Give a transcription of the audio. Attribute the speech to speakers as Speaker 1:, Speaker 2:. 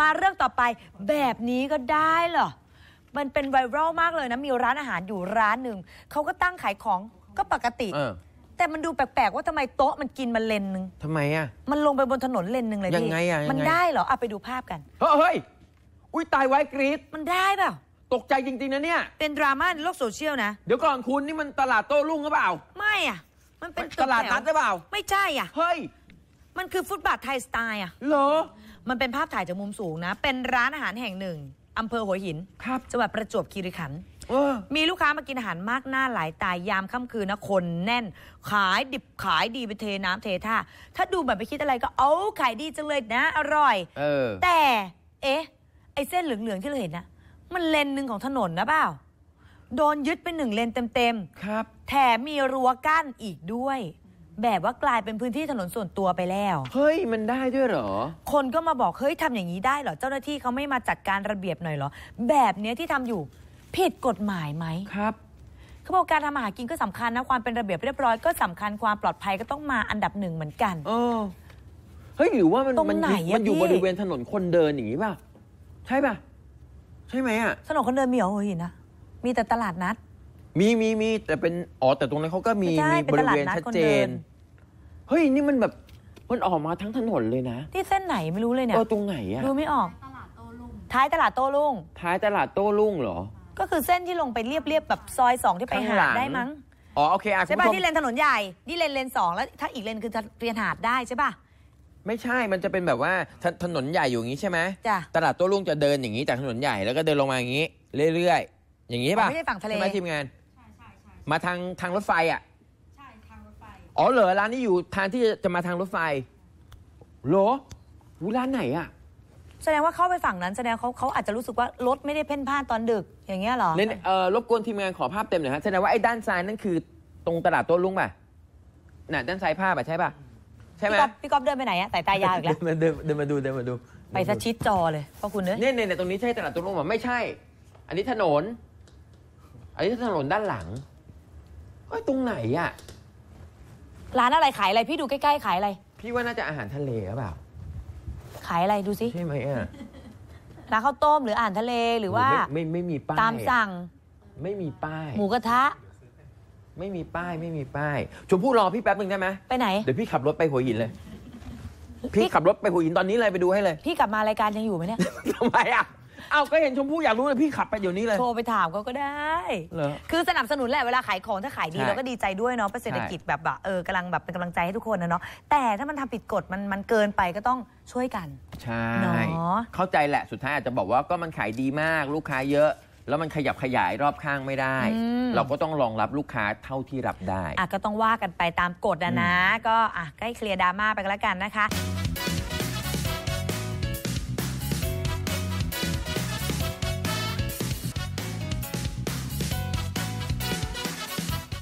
Speaker 1: มาเรื่องต่อไปแบบนี้ก็ได้เหรอ มันเป็นไวรัลมากเลยนะ มีร้านอาหารอยู่ร้านหนึ่งเขาก็ตั้งขายของก็ปกติแต่มันดูแปลกๆ ว่าทำไมโต๊ะมันกินมันเลนหนึ่งทำไมอ่ะ มันลงไปบนถนนเลนหนึ่งเลยยังไงอะมันได้เหรอเอาไปดูภาพกัน เฮ้ย อุ้ยตายไว้กรี๊ดมันได้เปล่าตกใจจริงๆนะเนี่ย เป็นดราม่าในโลกโซเชียลนะ เดี๋ยวก่อนคุณนี่มันตลาดโต้รุ่งหรือเปล่าไม่อ่ะ มันเป็นตลาดนัดหรือเปล่าไม่ใช่อ่ะเฮ้ยมันคือฟุตบาทไทยสไตล์อ่ะเหรอมันเป็นภาพถ่ายจากมุมสูงนะ เป็นร้านอาหารแห่งหนึ่ง อำเภอหัวหิน ครับ จังหวัดประจวบคีรีขันธ์มีลูกค้ามากินอาหารมากหน้าหลายตายยามค่ำคืนนะคนแน่น ขายดิบขายดีไปเทน้ำเทท่า ถ้าดูแบบไปคิดอะไรก็เอาขายดีจังเลยนะ อร่อยเออ แต่ เอ๊ะ ไอเส้นเหลือง ๆ ที่เราเห็นนะ มันเลนหนึ่งของถนนนะเปล่า โดนยึดเป็นหนึ่งเลนเต็มๆ ครับ แถมมีรั้วกั้นอีกด้วยแบบว่ากลายเป็นพื้นที่ถนนส่วนตัวไปแล้ว เฮ้ย มันได้ด้วยเหรอ คนก็มาบอกเฮ้ยทำอย่างนี้ได้เหรอเจ้าหน้าที่เขาไม่มาจัดการระเบียบหน่อยเหรอแบบเนี้ยที่ทำอยู่ผิดกฎหมายไหมครับเขาบอกการทำอาหารกินก็สำคัญนะความเป็นระเบียบเรียบร้อยก็สำคัญความปลอดภัยก็ต้องมาอันดับหนึ่งเหมือนกัน เออเฮ้ยหรือว่ามันมันอยู่มันอยู่บริเวณถนนคนเดินอย่างนี้ป่ะใช่ป่ะใช่ไหมอ่ะถนนคนเดินมีเหรอโอ้ยนะมีแต่ตลาดนัด
Speaker 2: มีมีมีแต่เป็นอ๋อแต่ตรงนั้นเขาก็มีมใช่ีบริเวณชัดเจนเป็นตลาดนัดคนเดินเฮ้ยนี่มันแบบมันออกมาทั้งถนนเลยนะ
Speaker 1: ที่เส้นไหนไม่รู้เลยเนี่ยเออตรงไหนอะดูไม่ออกตลาดโตุ่ท้ายตลาดโต้รุ่ง
Speaker 2: ท้ายตลาดโต้รุ่งเหรอ
Speaker 1: ก็คือเส้นที่ลงไปเรียบเรียบๆแบบซอยสองที่ไปหาดได้มั้ง
Speaker 2: อ๋อโอเคอ่ะคุณใช่ป่ะที่เลน
Speaker 1: ถนนใหญ่ที่เลนเลนสองแล้วถ้าอีกเลนคือเรียนหาดได้ใช่ป่ะ
Speaker 2: ไม่ใช่มันจะเป็นแบบว่าถถนนใหญ่อยู่อย่างนี้ใช่ไหมจ้ะตลาดโต้รุ่งจะเดินอย่างนี้จากถนนใหญ่แล้วก็เดินลงมาอย่างนี้ เรื่อยๆอย่างนี้ป่ะไม่ใช่ฝั่งทะเลใช่ไหมทีมงานมาทางทางรถไฟอ่ะอ๋อเหรอร้านนี้อยู่ทางที่จะมาทางรถไฟเหรอูร้านไหนอ่ะ
Speaker 1: แสดงว่าเข้าไปฝั่งนั้น แสดงเขาเขาอาจจะรู้สึกว่ารถไม่ได้เพ่นพ่านตอนดึก อย่างเงี้ยเหรอเน้น
Speaker 2: เอ่อรบกวนทีมงานขอภาพเต็มหน่อยฮะแสดงว่าไอ้ด้านซ้ายนั่นคือ ตรงตลาดโต้รุ่งป่ะ น่ะด้านซ้ายภาพอ่ะใช่ป่ะใช่ไหม
Speaker 1: พี่ก๊อฟเดินไปไหนอะสายตายาวอีกแล้ว
Speaker 2: เดินมาเดินมาดูเดินมาดู ไปซะชิดจอเลยพ่อคุณเน่ยเนี่ยเนี่ยตรงนี้ใช่ตลาดโต้รุ่งป่ะไม่ใช่ อันนี้ถนน อันนี้ถนนด้านหลังเอ้ยตรงไหนอ่ะ
Speaker 1: ร้านอะไรขายอะไร พี่ดูใกล้ๆขายอะไรพี่ว่าน่าจะอ
Speaker 2: าหารทะเลหรือเปล่าขายอะไรดูสิใช่ไหมอ่ะ
Speaker 1: ร้านข้าวต้มหรืออาหารทะเล
Speaker 2: หรือว่า ไม่ไม่มีป้ายตามสั่ง ไม่มีป้ายหมูกระทะ ไม่มีป้ายไม่มีป้าย ชมพู่รอพี่แป๊บหนึ่งได้ไหมไปไหนเดี๋ยวพี่ขับรถไปหัวหินเลย พี่ขับรถไปหัวหินตอนนี้เลยไปดูให้เลย
Speaker 1: พี่กลับมารายการยังอยู่ไหมเนี่ยทำไมอ่ะเอาก็เห็นชมพู่อยากรู้เลยพี่ขับไปเดี๋ยวนี้เลย โทรไปถามเขาก็ได้เคือสนับสนุนแหละ เวลาขายของถ้าขายดีเราก็ดีใจด้วยเนาะเปเศรษฐกิจแบบแบบเออกำลังแบบเป็นกำลังใจให้ทุกคนนะเนาะ แต่ถ้ามันทำผิดกฎมันมันเกินไปก็ต้องช่วยกัน
Speaker 2: ใช่เนา
Speaker 1: ะเข้าใจแหละ
Speaker 2: สุดท้ายอาจจะบอกว่าก็มันขายดีมากลูกค้าเยอะ แล้วมันขยับขยายรอบข้างไม่ได้ เราก็
Speaker 1: ต้องรองรับลูกค้าเท่าที่รับได้อ่ะก็ต้องว่ากันไปตามกฎนะนะ ก็อ่ะใกล้เคลียร์ดราม่าไปแล้วกันนะคะ